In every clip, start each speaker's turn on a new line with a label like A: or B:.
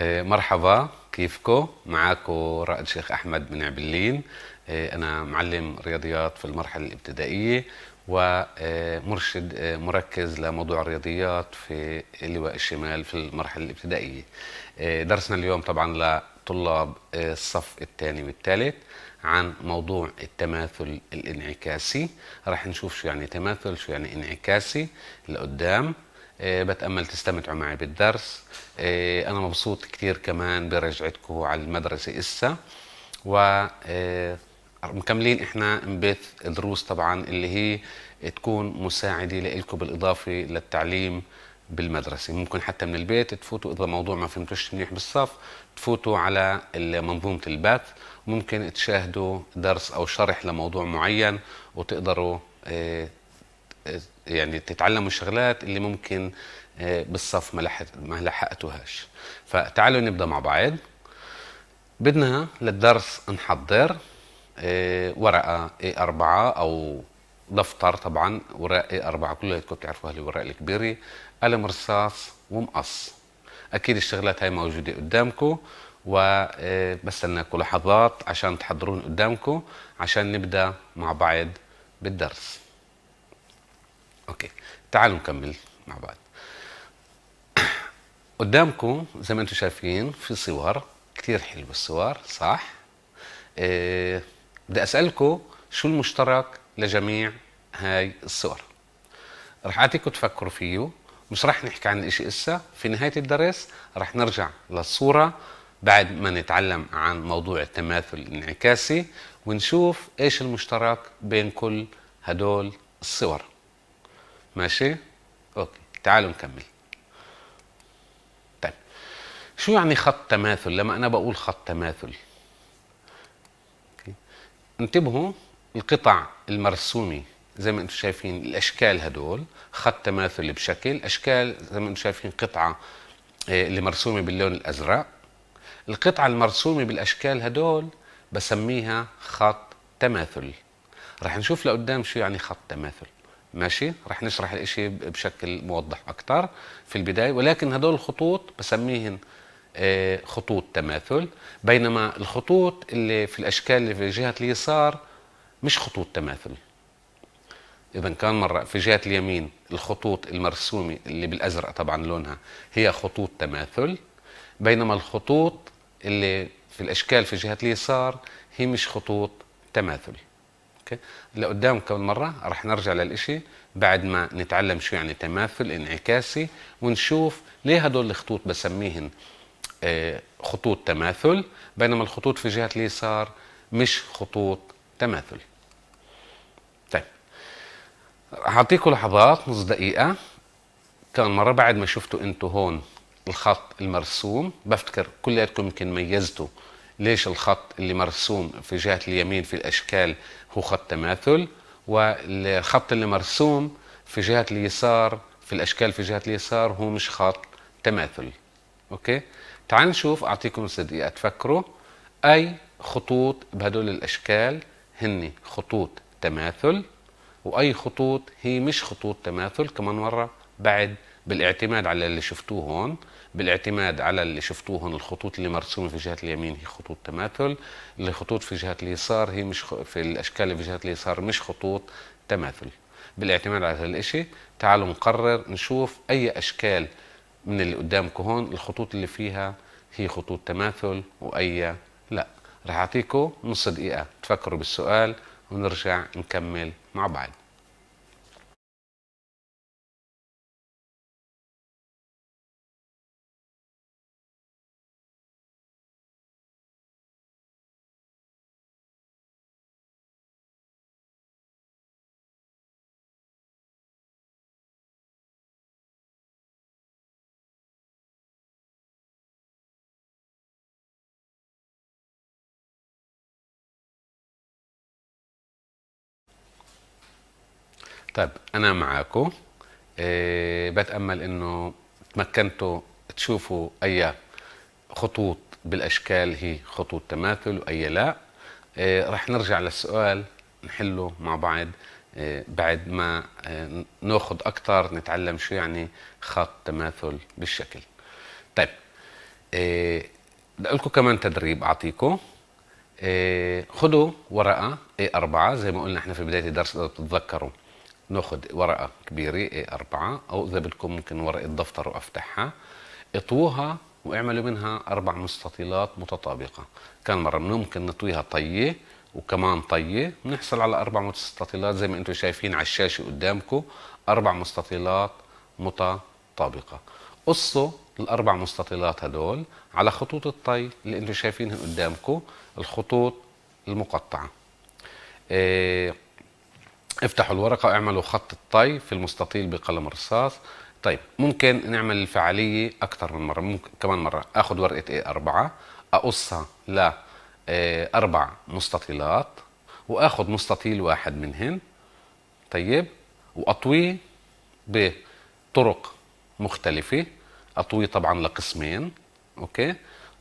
A: آه، مرحبا كيفكو معاكو رائد شيخ أحمد من عبلين آه، أنا معلم رياضيات في المرحلة الابتدائية ومرشد آه، مركز لموضوع الرياضيات في لواء الشمال في المرحلة الابتدائية درسنا اليوم طبعا لطلاب الصف الثاني والثالث عن موضوع التماثل الانعكاسي راح نشوف شو يعني تماثل شو يعني انعكاسي لقدام إيه، بتأمل تستمتعوا معي بالدرس إيه، أنا مبسوط كثير كمان برجعتكم على المدرسة إسا و إيه، مكملين احنا نبث دروس طبعا اللي هي تكون مساعده لإلكم بالاضافه للتعليم بالمدرسه ممكن حتى من البيت تفوتوا اذا موضوع ما فهمتوش منيح بالصف تفوتوا على منظومه البث ممكن تشاهدوا درس او شرح لموضوع معين وتقدروا يعني تتعلموا الشغلات اللي ممكن آه، بالصف ما, ما لحقتوهاش فتعالوا نبدا مع بعض بدنا للدرس نحضر آه، ورقه اي 4 او دفتر طبعا وراق اي 4 كلياتكم بتعرفوها الوراق الكبيره قلم رصاص ومقص اكيد الشغلات هاي موجوده قدامكم وبستناكم آه، لحظات عشان تحضرون قدامكم عشان نبدا مع بعض بالدرس اوكي تعالوا نكمل مع بعض قدامكم زي ما انتم شايفين في صور كثير حلوه الصور صح إيه بدي اسالكم شو المشترك لجميع هاي الصور رح اعطيكم تفكروا فيه مش رح نحكي عن الاشي اسا في نهاية الدرس رح نرجع للصورة بعد ما نتعلم عن موضوع التماثل الانعكاسي ونشوف ايش المشترك بين كل هدول الصور ماشي اوكي تعالوا نكمل طيب شو يعني خط تماثل لما انا بقول خط تماثل انتبهوا القطع المرسومه زي ما انتم شايفين الاشكال هدول خط تماثل بشكل اشكال زي ما انتم شايفين قطعه آه، اللي مرسومه باللون الازرق القطعه المرسومه بالاشكال هدول بسميها خط تماثل رح نشوف لقدام شو يعني خط تماثل ماشي رح نشرح الإشي بشكل موضح أكثر في البداية ولكن هدول الخطوط بسميهن آه، خطوط تماثل بينما الخطوط اللي في الأشكال اللي في جهة اليسار مش خطوط تماثل إذا كان مرة في جهة اليمين الخطوط المرسومة اللي بالأزرق طبعا لونها هي خطوط تماثل بينما الخطوط اللي في الأشكال في جهة اليسار هي مش خطوط تماثل اوكي لقدام كم مره رح نرجع للإشي بعد ما نتعلم شو يعني تماثل انعكاسي ونشوف ليه هدول الخطوط بسميهن آه، خطوط تماثل بينما الخطوط في جهه اليسار مش خطوط تماثل طيب هعطيكم لحظات نص دقيقه كان مره بعد ما شفتوا انتوا هون الخط المرسوم بفتكر كلياتكم يمكن ميزتوا ليش الخط اللي مرسوم في جهة اليمين في الأشكال هو خط تماثل والخط اللي مرسوم في جهة اليسار في الأشكال في جهة اليسار هو مش خط تماثل أوكي تعال نشوف أعطيكم دقيقة تفكروا أي خطوط بهدول الأشكال هن خطوط تماثل وأي خطوط هي مش خطوط تماثل كمان مرة بعد بالاعتماد على اللي شفتوه هون بالاعتماد على اللي شفتوهن الخطوط اللي مرسومه في جهه اليمين هي خطوط تماثل الخطوط في جهه اليسار هي مش في الاشكال اللي في جهه اليسار مش خطوط تماثل بالاعتماد على هذا الشيء تعالوا نقرر نشوف اي اشكال من اللي قدامكم هون الخطوط اللي فيها هي خطوط تماثل واي لا رح اعطيكم نص دقيقه تفكروا بالسؤال ونرجع نكمل مع بعض طيب انا معاكم إيه بتامل انه تمكنتوا تشوفوا اي خطوط بالاشكال هي خطوط تماثل واي لا إيه رح نرجع للسؤال نحله مع بعض إيه بعد ما آه، ناخذ اكثر نتعلم شو يعني خط تماثل بالشكل طيب آه، بدي اقول لكم كمان تدريب اعطيكم إيه ورقه A4 زي ما قلنا احنا في بدايه الدرس اذا بتتذكروا ناخذ ورقه كبيره اي 4 او اذا بدكم ممكن ورقه دفتر وافتحها اطووها واعملوا منها اربع مستطيلات متطابقه كان مره ممكن نطويها طيه وكمان طيه بنحصل على اربع مستطيلات زي ما انتم شايفين على الشاشه قدامكم اربع مستطيلات متطابقه قصوا الاربع مستطيلات هدول على خطوط الطي اللي انتم شايفينها قدامكم الخطوط المقطعه إيه افتحوا الورقة اعملوا خط الطي في المستطيل بقلم رصاص طيب ممكن نعمل الفعالية أكثر من مرة ممكن كمان مرة أخذ ورقة A4 أقصها لأربع آه، مستطيلات وأخذ مستطيل واحد منهن طيب وأطويه بطرق مختلفة أطويه طبعا لقسمين أوكي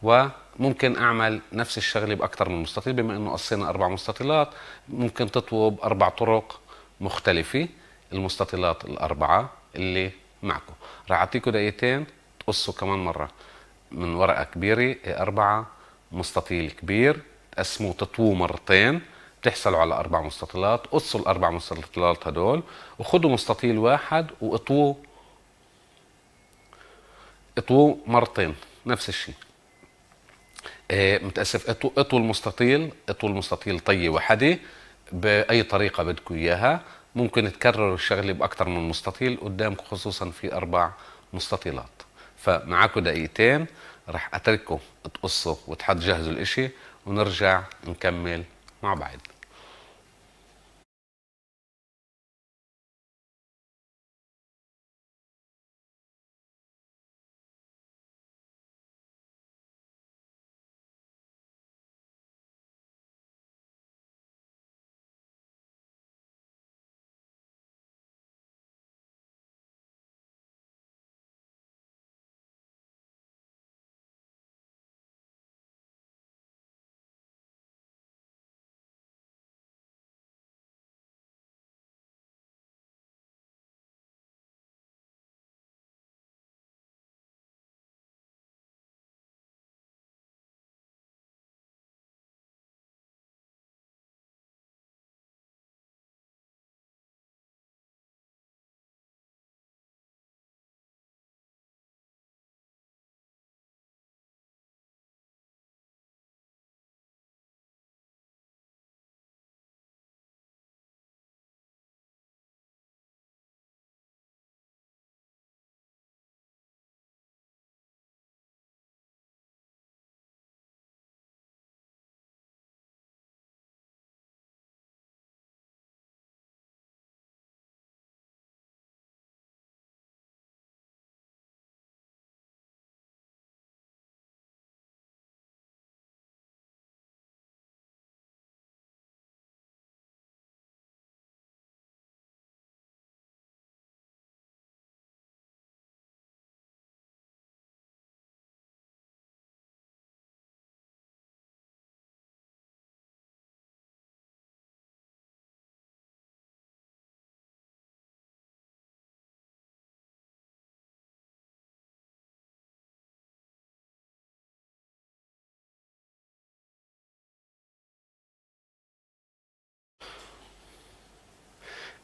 A: وممكن أعمل نفس الشغلة بأكثر من مستطيل بما أنه قصينا أربع مستطيلات ممكن تطوي بأربع طرق مختلفة المستطيلات الأربعة اللي معكم راح أعطيكم دقيقتين تقصوا كمان مرة من ورقة كبيرة أربعة مستطيل كبير تقسموه تطووه مرتين بتحصلوا على أربع مستطيلات قصوا الأربع مستطيلات هدول وخذوا مستطيل واحد واطووه اطووه مرتين نفس الشيء إيه، متاسف اطو المستطيل اطو المستطيل طيه وحده باي طريقه بدكم اياها ممكن تكرروا الشغله باكثر من مستطيل قدامكم خصوصا في اربع مستطيلات فمعاكم دقيقتين رح اترككم تقصوا وتحط جهزوا الاشي ونرجع نكمل مع بعض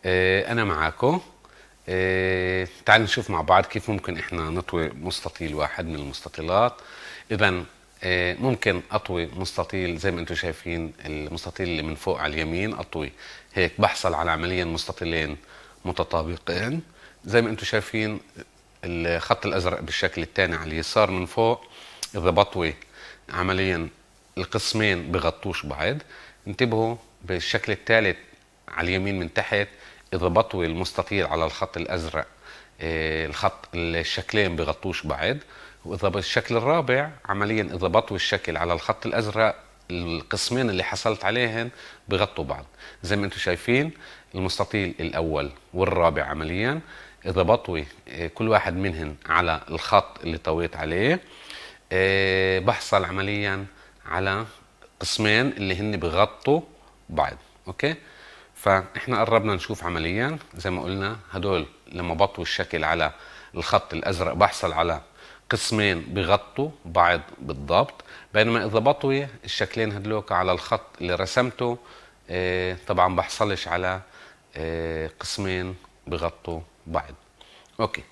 A: آه، انا معاكم آه، تعالوا نشوف مع بعض كيف ممكن احنا نطوي مستطيل واحد من المستطيلات اذا آه، ممكن اطوي مستطيل زي ما انتم شايفين المستطيل اللي من فوق على اليمين اطوي هيك بحصل على عمليا مستطيلين متطابقين زي ما انتم شايفين الخط الازرق بالشكل الثاني على اليسار من فوق اذا بطوي عمليا القسمين بغطوش بعض انتبهوا بالشكل الثالث على اليمين من تحت اذا بطوي المستطيل على الخط الازرق آه، الخط الشكلين بغطوش بعض واذا بالشكل الرابع عمليا اذا بطوي الشكل على الخط الازرق القسمين اللي حصلت عليهن بغطوا بعض زي ما انتم شايفين المستطيل الاول والرابع عمليا اذا بطوي آه، كل واحد منهن على الخط اللي طويت عليه آه، بحصل عمليا على قسمين اللي هن بغطوا بعض اوكي فاحنا قربنا نشوف عمليا زي ما قلنا هدول لما بطوا الشكل على الخط الازرق بحصل على قسمين بغطوا بعض بالضبط بينما اذا بطوا الشكلين هدلوك على الخط اللي رسمته آه، طبعا بحصلش على آه، قسمين بغطوا بعض اوكي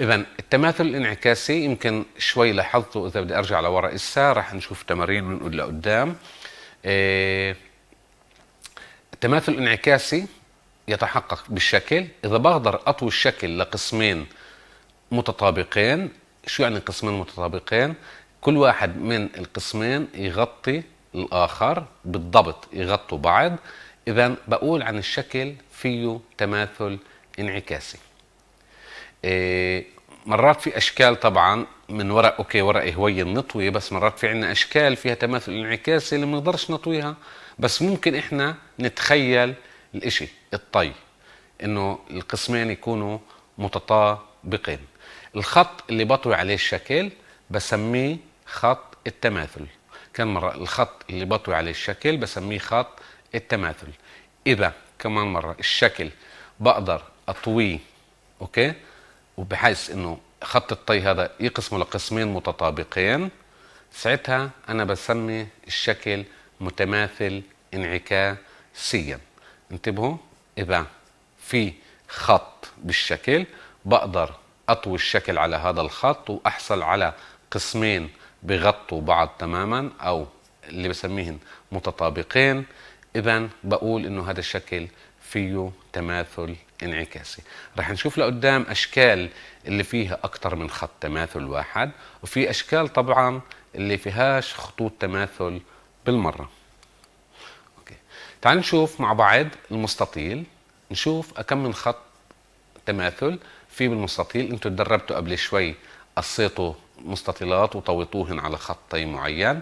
A: اذا التماثل الانعكاسي يمكن شوي لاحظته اذا بدي ارجع لورا اسا رح نشوف تمارين من لقدام آه التماثل الانعكاسي يتحقق بالشكل اذا بقدر اطوي الشكل لقسمين متطابقين شو يعني قسمين متطابقين كل واحد من القسمين يغطي الاخر بالضبط يغطوا بعض اذا بقول عن الشكل فيه تماثل انعكاسي إيه، مرات في اشكال طبعا من وراء اوكي ورقه هويه نطوي بس مرات في عندنا اشكال فيها تماثل انعكاسي اللي ما بنقدرش نطويها بس ممكن احنا نتخيل الاشي الطي انه القسمين يكونوا متطابقين الخط اللي بطوي عليه الشكل بسميه خط التماثل كم مرة الخط اللي بطوي عليه الشكل بسميه خط التماثل إذا كمان مرة الشكل بقدر أطويه أوكي وبحيث إنه خط الطي هذا يقسمه لقسمين متطابقين ساعتها أنا بسمي الشكل متماثل انعكاسيا انتبهوا إذا في خط بالشكل بقدر أطوي الشكل على هذا الخط وأحصل على قسمين بغطوا بعض تماما أو اللي بسميهن متطابقين إذا بقول إنه هذا الشكل فيه تماثل انعكاسي رح نشوف لقدام أشكال اللي فيها اكثر من خط تماثل واحد وفي أشكال طبعا اللي فيهاش خطوط تماثل بالمرة أوكي. تعال نشوف مع بعض المستطيل نشوف كم من خط تماثل في بالمستطيل انتم تدربتوا قبل شوي قصيتوا مستطيلات وطويتوهن على خطي معين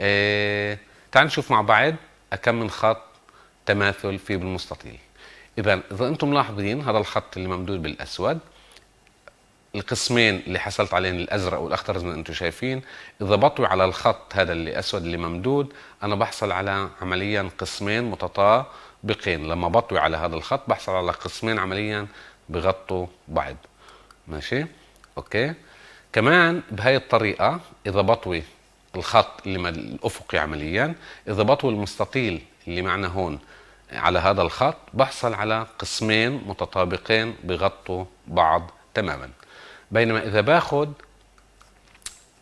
A: اه تعال نشوف مع بعض كم من خط تماثل في بالمستطيل اذا اذا انتم ملاحظين هذا الخط اللي ممدود بالاسود القسمين اللي حصلت عليهم الازرق والاخضر زي ما انتم شايفين اذا بطوي على الخط هذا اللي اسود اللي ممدود انا بحصل على عمليا قسمين متطابقين لما بطوي على هذا الخط بحصل على قسمين عمليا بغطوا بعض ماشي اوكي كمان بهاي الطريقه اذا بطوي الخط اللي الافقي عمليا اذا بطوي المستطيل اللي معنا هون على هذا الخط بحصل على قسمين متطابقين بغطوا بعض تماما بينما اذا باخذ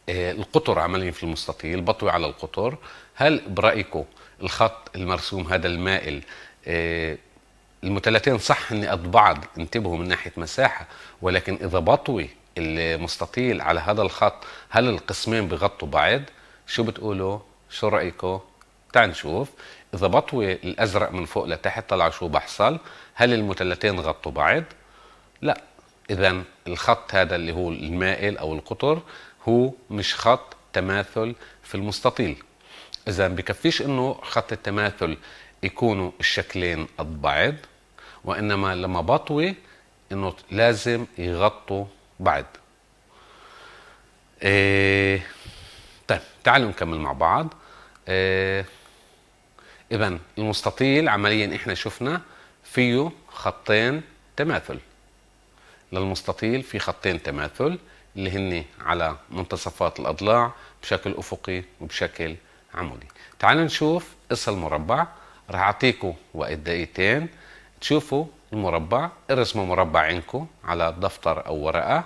A: آه، القطر عمليا في المستطيل بطوي على القطر هل برايكم الخط المرسوم هذا المائل آه، المتلتين صح اني قد بعض انتبهوا من ناحيه مساحه ولكن اذا بطوي المستطيل على هذا الخط هل القسمين بغطوا بعض شو بتقولوا شو رايكم تعال نشوف اذا بطوي الازرق من فوق لتحت طلع شو بحصل هل المتلتين غطوا بعض لا اذا الخط هذا اللي هو المائل او القطر هو مش خط تماثل في المستطيل اذا بكفيش انه خط التماثل يكونوا الشكلين قد بعض وانما لما بطوي انه لازم يغطوا بعض إيه طيب تعالوا نكمل مع بعض إيه اذا المستطيل عمليا احنا شفنا فيه خطين تماثل للمستطيل في خطين تماثل اللي هن على منتصفات الأضلاع بشكل أفقي وبشكل عمودي تعالوا نشوف قص المربع راح أعطيكم وقت دقيقتين تشوفوا المربع ارسموا مربع عندكم على دفتر أو ورقة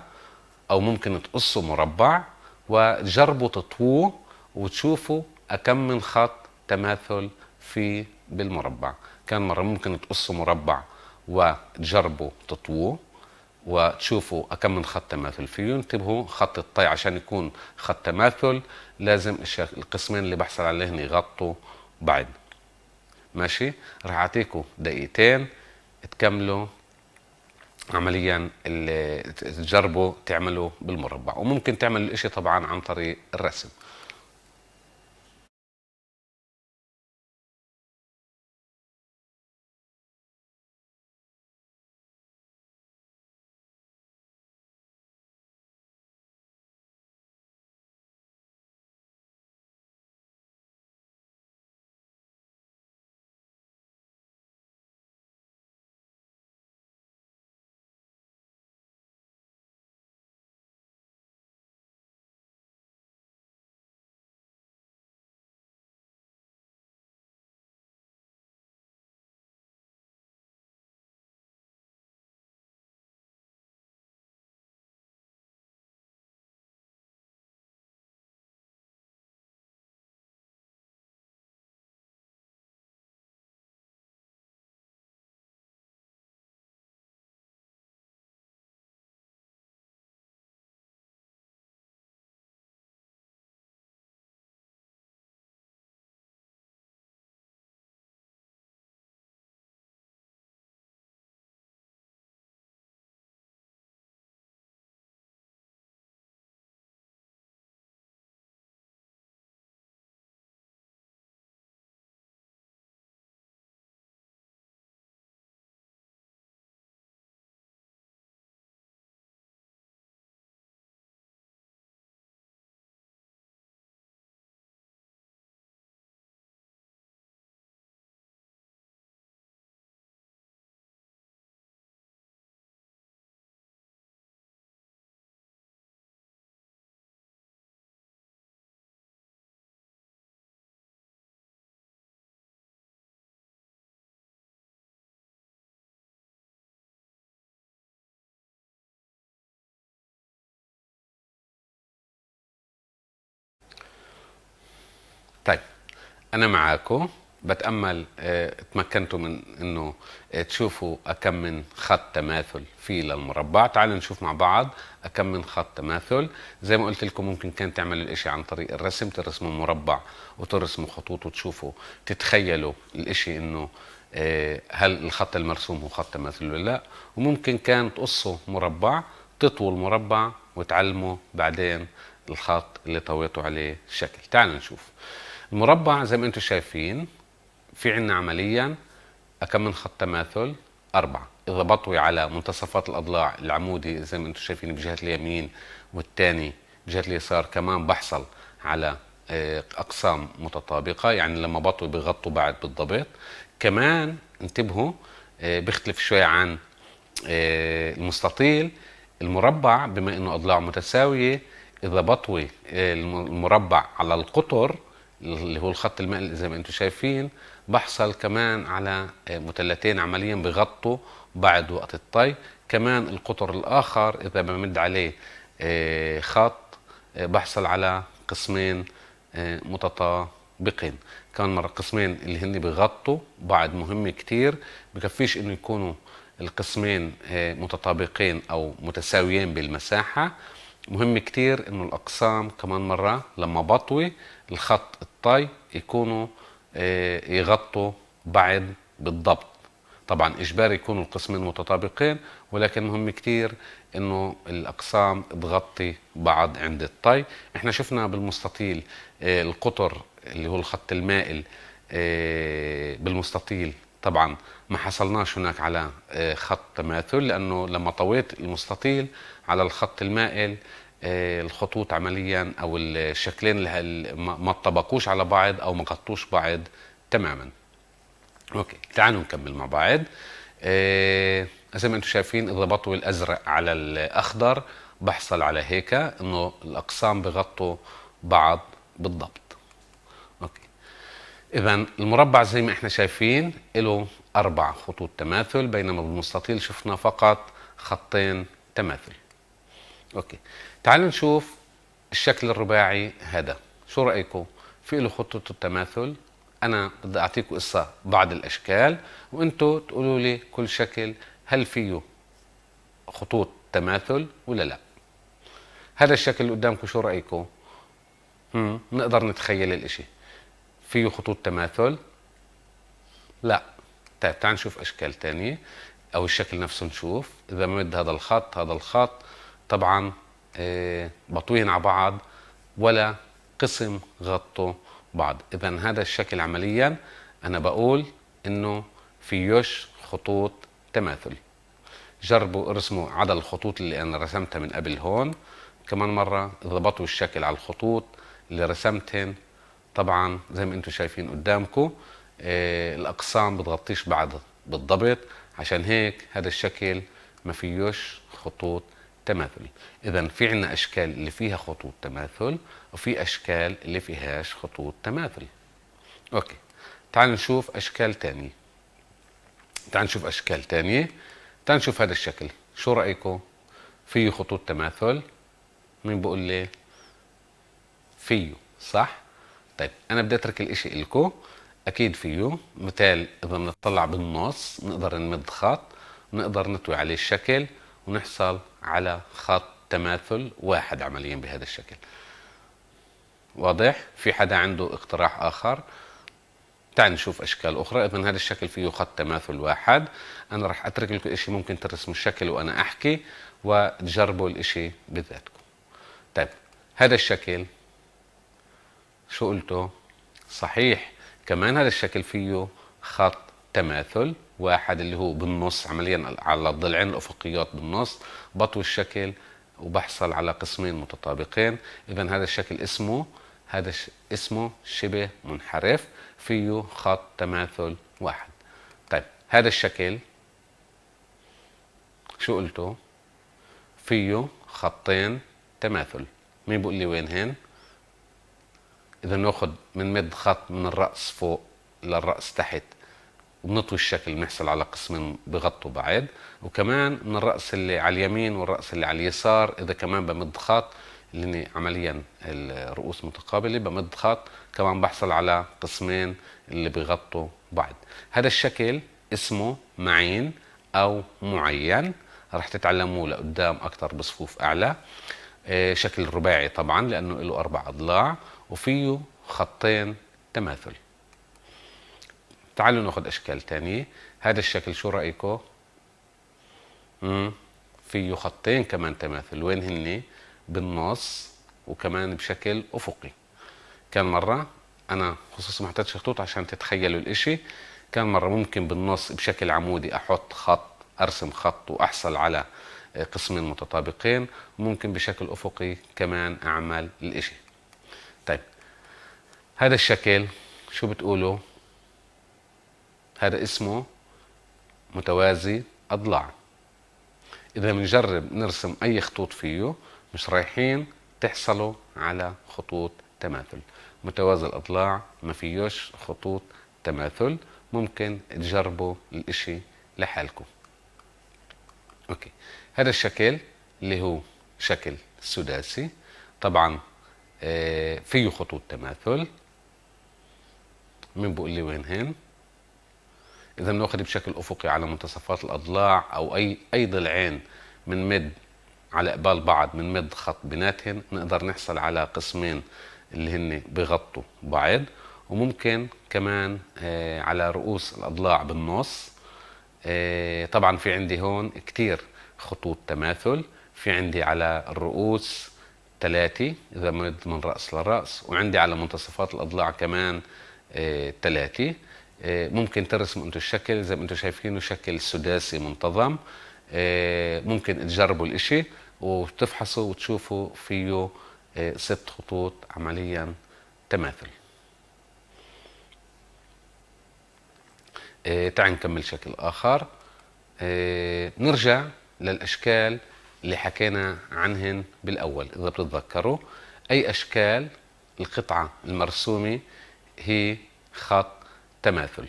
A: أو ممكن تقصوا مربع وجربوا تطووه وتشوفوا كم من خط تماثل في بالمربع كان مرة ممكن تقصوا مربع وتجربوا تطووه وتشوفوا كم من خط تماثل فيه انتبهوا خط الطي عشان يكون خط تماثل لازم القسمين اللي بحصل عليهم يغطوا بعد ماشي راح اعطيكم دقيقتين تكملوا عمليا اللي تجربوا تعملوا بالمربع وممكن تعمل الاشي طبعا عن طريق الرسم انا معاكم بتامل آه، تمكنتوا من انه آه، تشوفوا كم من خط تماثل فيه للمربع تعالوا نشوف مع بعض كم من خط تماثل زي ما قلت لكم ممكن كان تعمل الاشي عن طريق الرسم ترسموا مربع وترسموا خطوط وتشوفوا تتخيلوا الاشي انه آه، هل الخط المرسوم هو خط تماثل ولا لا وممكن كان تقصوا مربع تطوي المربع وتعلموا بعدين الخط اللي طويته عليه الشكل تعالوا نشوف المربع زي ما انتم شايفين في عندنا عمليا كم من خط تماثل أربعة إذا بطوي على منتصفات الأضلاع العمودي زي ما انتم شايفين بجهة اليمين والثاني بجهة اليسار كمان بحصل على آه، أقسام متطابقة يعني لما بطوي بغطوا بعد بالضبط كمان انتبهوا آه، بيختلف شوي عن آه، المستطيل المربع بما انه اضلاعه متساويه اذا بطوي المربع على القطر اللي هو الخط المائل زي ما انتم شايفين بحصل كمان على آه، متلتين عمليا بغطوا بعد وقت الطي كمان القطر الاخر اذا بمد عليه آه، خط آه، بحصل على قسمين متطابقين كمان مرة قسمين اللي هن بغطوا بعد مهم كتير بكفيش انه يكونوا القسمين متطابقين او متساويين بالمساحة مهم كتير انه الاقسام كمان مرة لما بطوي الخط الطي يكونوا آه، يغطوا بعض بالضبط طبعا اجباري يكونوا القسمين متطابقين ولكن مهم كثير انه الاقسام تغطي بعض عند الطي احنا شفنا بالمستطيل آه، القطر اللي هو الخط المائل آه، بالمستطيل طبعا ما حصلناش هناك على خط تماثل لانه لما طويت المستطيل على الخط المائل آه، الخطوط عمليا او الشكلين اللي ما اتطبقوش على بعض او ما غطوش بعض تماما اوكي تعالوا نكمل مع بعض آه، زي ما انتم شايفين اذا بطوا الازرق على الاخضر بحصل على هيك انه الاقسام بغطوا بعض بالضبط اوكي اذا المربع زي ما احنا شايفين له اربع خطوط تماثل بينما بالمستطيل شفنا فقط خطين تماثل اوكي تعالوا نشوف الشكل الرباعي هذا شو رأيكم في له خطوط التماثل أنا بدي أعطيكم قصة بعض الأشكال وأنتوا تقولوا لي كل شكل هل فيه خطوط تماثل ولا لا هذا الشكل اللي قدامكم شو رأيكم مم. نقدر نتخيل الإشي فيه خطوط تماثل لا طيب تعال نشوف أشكال تانية أو الشكل نفسه نشوف إذا مد هذا الخط هذا الخط طبعا آه، بطوين على بعض ولا قسم غطوا بعض اذا هذا الشكل عمليا انا بقول انه فيوش خطوط تماثل جربوا ارسموا عدد الخطوط اللي انا رسمتها من قبل هون كمان مره ضبطوا الشكل على الخطوط اللي رسمتهن طبعا زي ما انتم شايفين قدامكم آه الاقسام بتغطيش بعض بالضبط عشان هيك هذا الشكل ما فيوش خطوط تماثل اذا في عنا اشكال اللي فيها خطوط تماثل وفي اشكال اللي فيهاش خطوط تماثل اوكي تعال نشوف اشكال تانية تعال نشوف اشكال تانية تعال نشوف هذا الشكل شو رايكم فيه خطوط تماثل مين بقول لي فيه صح طيب انا بدي اترك الاشي لكم اكيد فيه مثال اذا بنطلع بالنص نقدر نمد خط نقدر نطوي عليه الشكل ونحصل على خط تماثل واحد عمليا بهذا الشكل واضح في حدا عنده اقتراح اخر تعال نشوف اشكال اخرى اذا هذا الشكل فيه خط تماثل واحد انا راح اترك لكم شيء ممكن ترسموا الشكل وانا احكي وتجربوا الاشي بذاتكم طيب هذا الشكل شو قلته صحيح كمان هذا الشكل فيه خط تماثل واحد اللي هو بالنص عمليا على الضلعين الافقيات بالنص بطوي الشكل وبحصل على قسمين متطابقين اذا هذا الشكل اسمه هذا اسمه شبه منحرف فيه خط تماثل واحد طيب هذا الشكل شو قلتوا فيه خطين تماثل مين بقول لي وين هن اذا ناخذ من مد خط من الراس فوق للراس تحت وبنطوي الشكل بنحصل على قسمين بغطوا بعض وكمان من الراس اللي على اليمين والراس اللي على اليسار اذا كمان بمد خط اللي عمليا الرؤوس متقابله بمد خط كمان بحصل على قسمين اللي بغطوا بعض هذا الشكل اسمه معين او معين رح تتعلموه لقدام اكثر بصفوف اعلى آه، شكل رباعي طبعا لانه له اربع اضلاع وفيه خطين تماثل تعالوا ناخذ اشكال تانية هذا الشكل شو رايكم امم فيه خطين كمان تماثل وين هن بالنص وكمان بشكل افقي كان مره انا خصوصا ما احتاجش خطوط عشان تتخيلوا الاشي كان مره ممكن بالنص بشكل عمودي احط خط ارسم خط واحصل على آه، قسمين متطابقين ممكن بشكل افقي كمان اعمل الاشي طيب هذا الشكل شو بتقولوا هذا اسمه متوازي أضلاع إذا بنجرب نرسم أي خطوط فيه مش رايحين تحصلوا على خطوط تماثل متوازي الأضلاع ما فيهوش خطوط تماثل ممكن تجربوا الإشي لحالكم أوكي هذا الشكل اللي هو شكل سداسي طبعا آه، فيه خطوط تماثل مين بقول لي وين هن؟ اذا بناخذ بشكل افقي على منتصفات الاضلاع او اي اي ضلعين من مد على قبال بعض من مد خط بيناتهم نقدر نحصل على قسمين اللي هن بغطوا بعض وممكن كمان آه، على رؤوس الاضلاع بالنص آه، طبعا في عندي هون كتير خطوط تماثل في عندي على الرؤوس ثلاثة إذا مد من رأس لرأس وعندي على منتصفات الأضلاع كمان ثلاثة آه، آه، ممكن ترسموا انتم الشكل زي ما انتم شايفينه شكل سداسي منتظم آه، ممكن تجربوا الاشي وتفحصوا وتشوفوا فيه آه، ست خطوط عمليا تماثل تعال نكمل شكل اخر نرجع للاشكال اللي حكينا عنهن بالاول اذا بتتذكروا اي اشكال القطعه المرسومه هي خط تماثل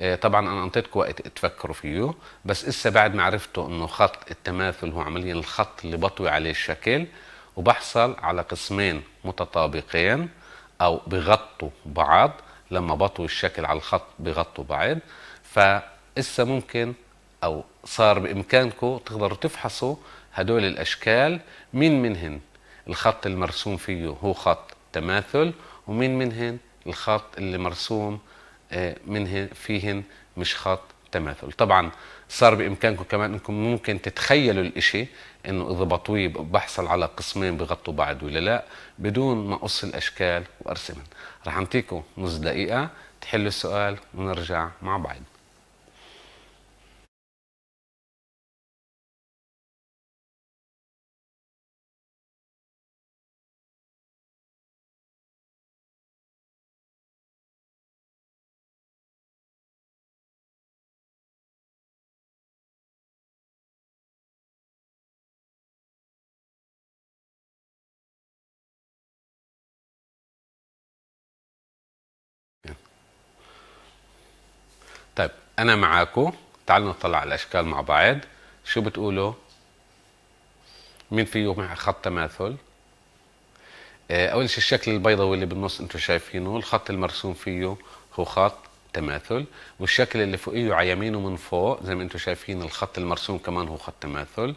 A: آه، طبعا انا اعطيتكم وقت تفكروا فيه بس اسا بعد ما عرفتوا انه خط التماثل هو عمليا الخط اللي بطوي عليه الشكل وبحصل على قسمين متطابقين او بغطوا بعض لما بطوي الشكل على الخط بغطوا بعض فإسا ممكن او صار بامكانكم تقدروا تفحصوا هدول الاشكال مين منهن الخط المرسوم فيه هو خط تماثل ومين منهن الخط اللي مرسوم آه، منهن فيهن مش خط تماثل طبعا صار بامكانكم كمان انكم ممكن تتخيلوا الاشي انه اذا بطويه بحصل على قسمين بغطوا بعض ولا لا بدون ما اقص الاشكال وارسمهم رح اعطيكم نص دقيقه تحلوا السؤال ونرجع مع بعض طيب انا معاكو تعالوا نطلع على الاشكال مع بعض شو بتقولوا مين فيه خط تماثل آه، اول شيء الشكل البيضاوي اللي بالنص انتم شايفينه الخط المرسوم فيه هو خط تماثل والشكل اللي فوقيه على يمينه من فوق زي ما انتم شايفين الخط المرسوم كمان هو خط تماثل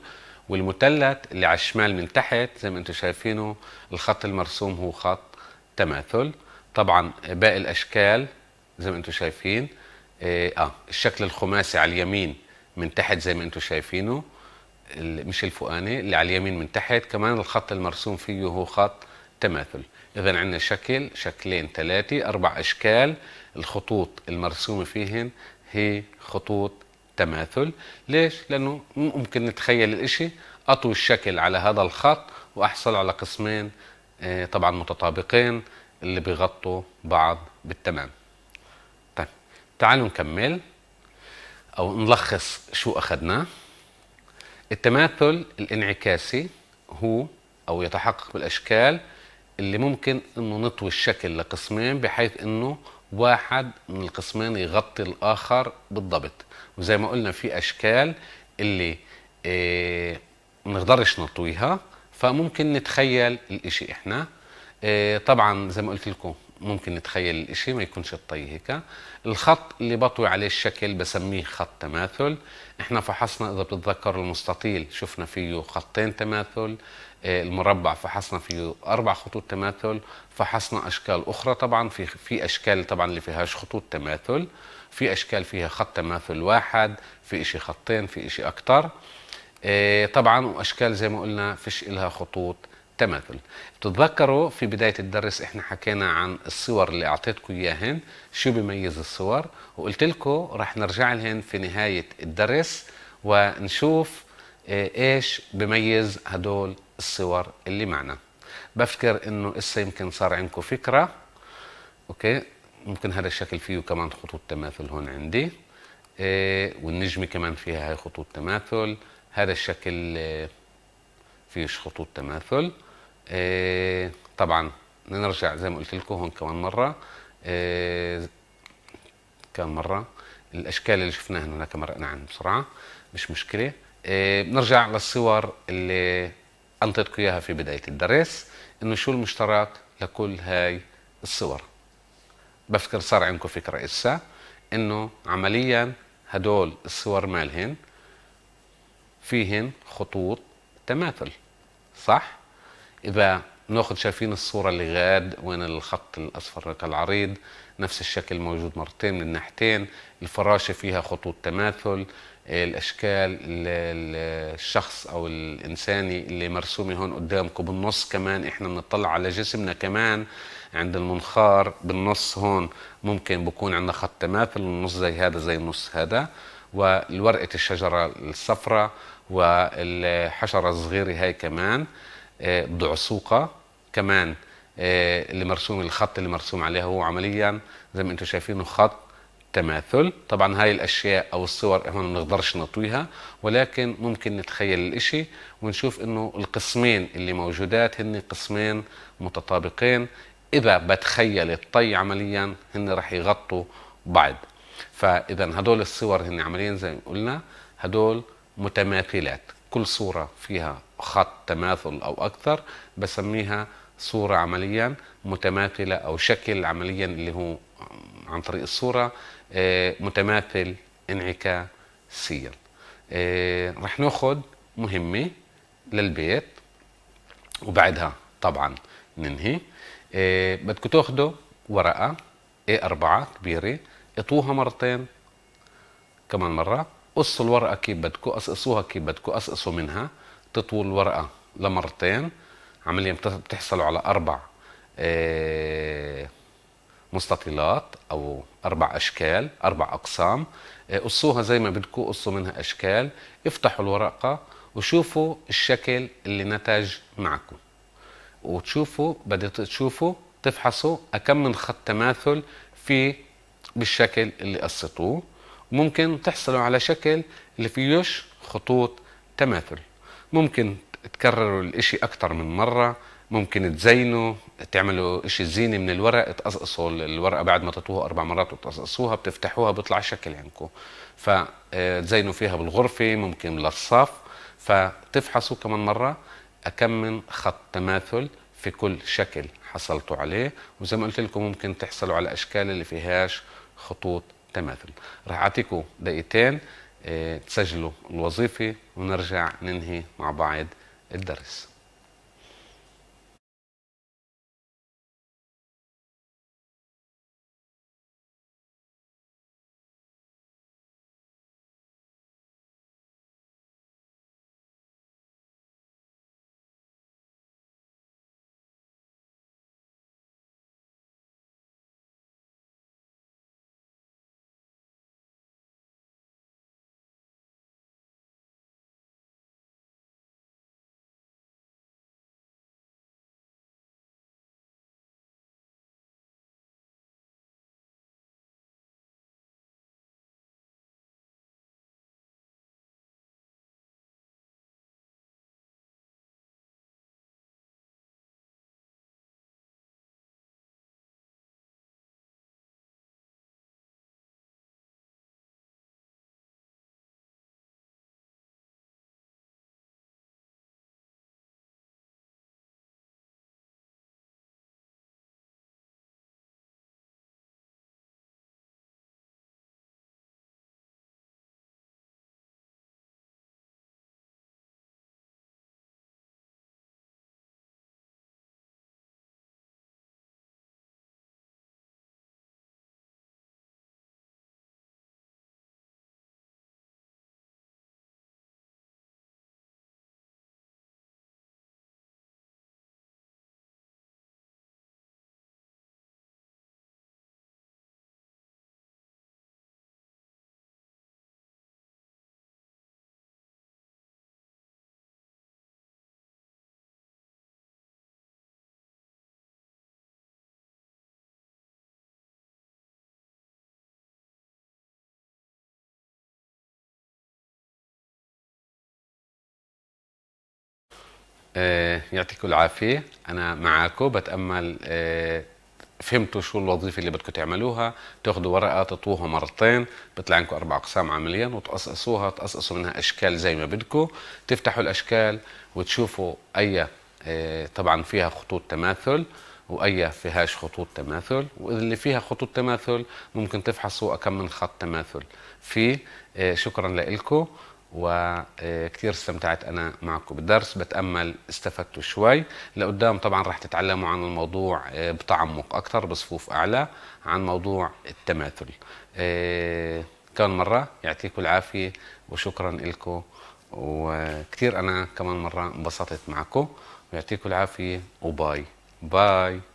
A: والمثلث اللي على الشمال من تحت زي ما انتم شايفينه الخط المرسوم هو خط تماثل طبعا باقي الاشكال زي ما انتم شايفين آه،, اه الشكل الخماسي على اليمين من تحت زي ما انتم شايفينه مش الفوقاني اللي على اليمين من تحت كمان الخط المرسوم فيه هو خط تماثل اذا عندنا شكل شكلين ثلاثه اربع اشكال الخطوط المرسومه فيهن هي خطوط تماثل ليش لانه ممكن نتخيل الاشي اطوي الشكل على هذا الخط واحصل على قسمين آه، طبعا متطابقين اللي بيغطوا بعض بالتمام تعالوا نكمل أو نلخص شو اخذنا التماثل الانعكاسي هو أو يتحقق بالأشكال اللي ممكن انه نطوي الشكل لقسمين بحيث انه واحد من القسمين يغطي الاخر بالضبط وزي ما قلنا في اشكال اللي إيه نقدرش نطويها فممكن نتخيل الاشي احنا إيه طبعا زي ما قلت لكم ممكن نتخيل الإشي ما يكونش الطي هيك الخط اللي بطوي عليه الشكل بسميه خط تماثل احنا فحصنا إذا بتتذكروا المستطيل شفنا فيه خطين تماثل آه، المربع فحصنا فيه أربع خطوط تماثل فحصنا أشكال أخرى طبعا في في أشكال طبعا اللي فيهاش خطوط تماثل في أشكال فيها خط تماثل واحد في إشي خطين في إشي أكتر آه، طبعا وأشكال زي ما قلنا فيش إلها خطوط التماثل بتتذكروا في بداية الدرس احنا حكينا عن الصور اللي اعطيتكم اياهن شو بيميز الصور وقلت لكم رح نرجع لهن في نهاية الدرس ونشوف آه، ايش بميز هدول الصور اللي معنا بفكر انه اسا يمكن صار عندكم فكرة اوكي ممكن هذا الشكل فيه كمان خطوط تماثل هون عندي آه، والنجمة كمان فيها هاي خطوط تماثل هذا الشكل آه، فيش خطوط تماثل إيه، طبعا نرجع زي ما قلت لكم هون كمان مره إيه، كم مره الاشكال اللي شفناها هناك مرقنا عنها بسرعه مش مشكله بنرجع إيه، للصور اللي انطيتكم اياها في بدايه الدرس انه شو المشترك لكل هاي الصور بفكر صار عندكم فكره اسا انه عمليا هدول الصور مالهن فيهن خطوط تماثل صح يبقى ناخد شايفين الصورة اللي غاد وين الخط الأصفر العريض نفس الشكل موجود مرتين من الناحيتين الفراشة فيها خطوط تماثل الأشكال الشخص أو الإنساني اللي مرسومة هون قدامكم بالنص كمان إحنا بنطلع على جسمنا كمان عند المنخار بالنص هون ممكن بكون عندنا خط تماثل النص زي هذا زي النص هذا والورقة الشجرة الصفراء والحشرة الصغيرة هاي كمان آه، ضعسوقه كمان آه، اللي مرسوم الخط اللي مرسوم عليها هو عمليا زي ما انتم شايفينه خط تماثل طبعا هاي الاشياء او الصور احنا ما بنقدرش نطويها ولكن ممكن نتخيل الاشي ونشوف انه القسمين اللي موجودات هن قسمين متطابقين اذا بتخيل الطي عمليا هن رح يغطوا بعض فاذا هدول الصور هن عمليا زي ما قلنا هدول متماثلات كل صورة فيها خط تماثل أو أكثر بسميها صورة عمليا متماثلة أو شكل عمليا اللي هو عن طريق الصورة آه، متماثل انعكاسيا آه، رح ناخذ مهمة للبيت وبعدها طبعا ننهي آه، بدكم تاخذوا ورقة A4 كبيرة اطوها مرتين كمان مرة قصوا الورقة كيف بدكم قصقصوها كيف بدكم قصقصوا منها تطول الورقة لمرتين عمليا بتحصلوا على أربع آه، مستطيلات أو أربع أشكال أربع أقسام آه، قصوها زي ما بدكم قصوا منها أشكال افتحوا الورقة وشوفوا الشكل اللي نتج معكم وتشوفوا بدي تشوفوا تفحصوا أكم من خط تماثل في بالشكل اللي قصتوه ممكن تحصلوا على شكل اللي فيهش خطوط تماثل ممكن تكرروا الاشي اكتر من مرة ممكن تزينوا تعملوا اشي زينة من الورق تقصقصوا الورقة بعد ما تطوها اربع مرات وتقصقصوها بتفتحوها بيطلع شكل عندكم فتزينوا آه، فيها بالغرفة ممكن للصف فتفحصوا كمان مرة كم من خط تماثل في كل شكل حصلتوا عليه وزي ما قلت لكم ممكن تحصلوا على اشكال اللي فيهاش خطوط تماثل راح اعطيكم دقيقتين آه، تسجلوا الوظيفه ونرجع ننهي مع بعض الدرس آه، يعطيكم العافية أنا معاكم بتأمل آه، فهمتوا شو الوظيفة اللي بدكم تعملوها تاخذوا ورقة تطوها مرتين بيطلع عندكم أربع أقسام عمليا وتقصقصوها تقصقصوا منها أشكال زي ما بدكم تفتحوا الأشكال وتشوفوا أي آه، طبعا فيها خطوط تماثل وأي فيهاش خطوط تماثل وإذا اللي فيها خطوط تماثل ممكن تفحصوا كم من خط تماثل فيه شكرا لكم وكثير استمتعت انا معكم بالدرس بتامل استفدتوا شوي لقدام طبعا رح تتعلموا عن الموضوع آه، بتعمق اكثر بصفوف اعلى عن موضوع التماثل آه، كان مره يعطيكم العافيه وشكرا لكم وكثير انا كمان مره انبسطت معكم ويعطيكم العافيه وباي باي